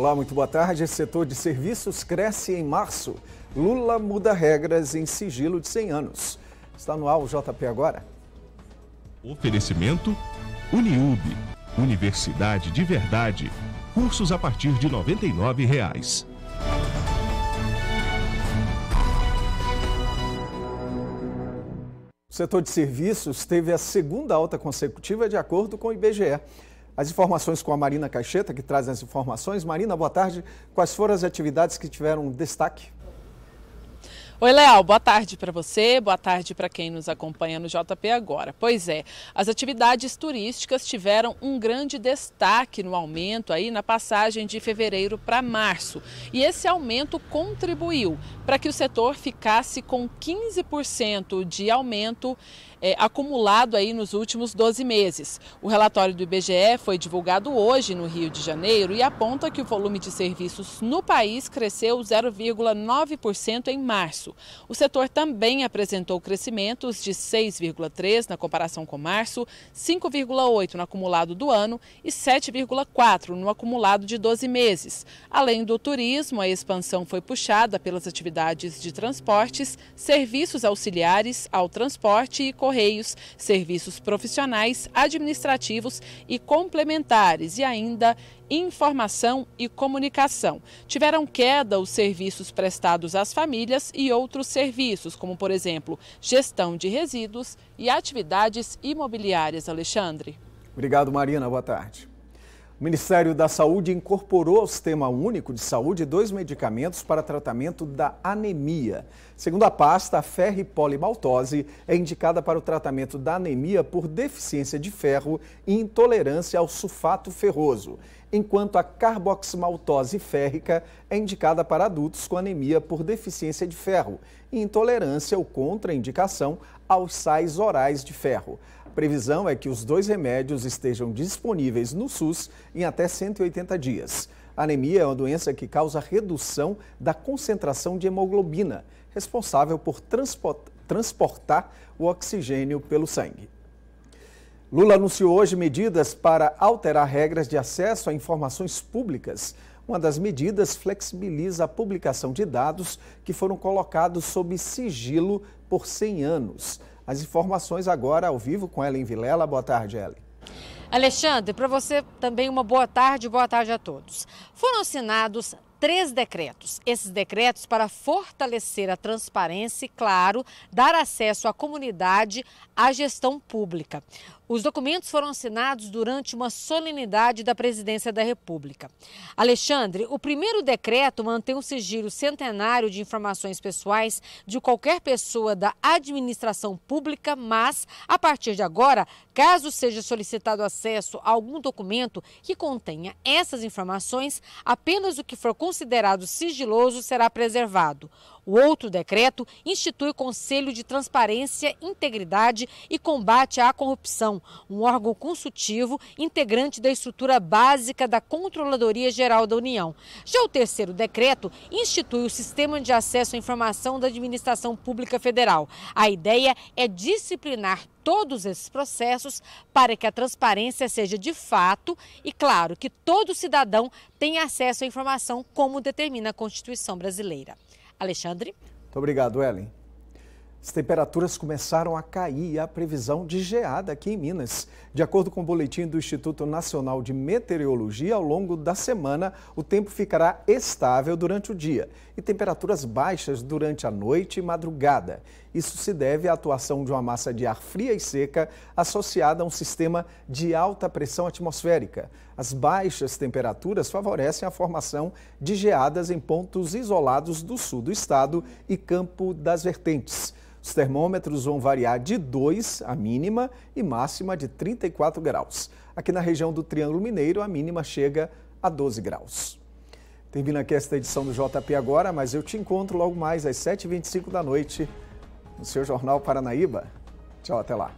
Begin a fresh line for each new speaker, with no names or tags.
Olá, muito boa tarde. setor de serviços cresce em março. Lula muda regras em sigilo de 100 anos. Está no ar o JP agora. Oferecimento Uniube, Universidade de Verdade. Cursos a partir de R$ 99. Reais. O setor de serviços teve a segunda alta consecutiva de acordo com o IBGE as informações com a Marina Caixeta, que traz as informações. Marina, boa tarde. Quais foram as atividades que tiveram destaque?
Oi, Léo, boa tarde para você, boa tarde para quem nos acompanha no JP Agora. Pois é, as atividades turísticas tiveram um grande destaque no aumento aí na passagem de fevereiro para março. E esse aumento contribuiu para que o setor ficasse com 15% de aumento é, acumulado aí nos últimos 12 meses. O relatório do IBGE foi divulgado hoje no Rio de Janeiro e aponta que o volume de serviços no país cresceu 0,9% em março março. O setor também apresentou crescimentos de 6,3% na comparação com março, 5,8% no acumulado do ano e 7,4% no acumulado de 12 meses. Além do turismo, a expansão foi puxada pelas atividades de transportes, serviços auxiliares ao transporte e correios, serviços profissionais, administrativos e complementares e ainda informação e comunicação. Tiveram queda os serviços prestados às famílias e outros outros serviços, como, por exemplo, gestão de resíduos e atividades imobiliárias. Alexandre.
Obrigado, Marina. Boa tarde. O Ministério da Saúde incorporou ao Sistema Único de Saúde dois medicamentos para tratamento da anemia. Segundo a pasta, a ferripolimaltose é indicada para o tratamento da anemia por deficiência de ferro e intolerância ao sulfato ferroso, enquanto a carboximaltose férrica é indicada para adultos com anemia por deficiência de ferro e intolerância ou contraindicação aos sais orais de ferro. A previsão é que os dois remédios estejam disponíveis no SUS em até 180 dias. A anemia é uma doença que causa redução da concentração de hemoglobina, responsável por transportar o oxigênio pelo sangue. Lula anunciou hoje medidas para alterar regras de acesso a informações públicas. Uma das medidas flexibiliza a publicação de dados que foram colocados sob sigilo por 100 anos. As informações agora ao vivo com Ellen Vilela. Boa tarde, Ellen.
Alexandre, para você também uma boa tarde, boa tarde a todos. Foram assinados três decretos. Esses decretos para fortalecer a transparência e, claro, dar acesso à comunidade à gestão pública. Os documentos foram assinados durante uma solenidade da Presidência da República. Alexandre, o primeiro decreto mantém o sigilo centenário de informações pessoais de qualquer pessoa da administração pública, mas, a partir de agora, caso seja solicitado acesso a algum documento que contenha essas informações, apenas o que for considerado sigiloso será preservado. O outro decreto institui o Conselho de Transparência, Integridade e Combate à Corrupção, um órgão consultivo integrante da estrutura básica da Controladoria Geral da União. Já o terceiro decreto institui o Sistema de Acesso à Informação da Administração Pública Federal. A ideia é disciplinar todos esses processos para que a transparência seja de fato e, claro, que todo cidadão tenha acesso à informação como determina a Constituição brasileira. Alexandre.
Muito obrigado, Ellen. As temperaturas começaram a cair e a previsão de geada aqui em Minas. De acordo com o boletim do Instituto Nacional de Meteorologia, ao longo da semana o tempo ficará estável durante o dia e temperaturas baixas durante a noite e madrugada. Isso se deve à atuação de uma massa de ar fria e seca associada a um sistema de alta pressão atmosférica. As baixas temperaturas favorecem a formação de geadas em pontos isolados do sul do estado e campo das vertentes. Os termômetros vão variar de 2, a mínima, e máxima de 34 graus. Aqui na região do Triângulo Mineiro, a mínima chega a 12 graus. Termina aqui esta edição do JP agora, mas eu te encontro logo mais às 7h25 da noite no seu Jornal Paranaíba. Tchau, até lá.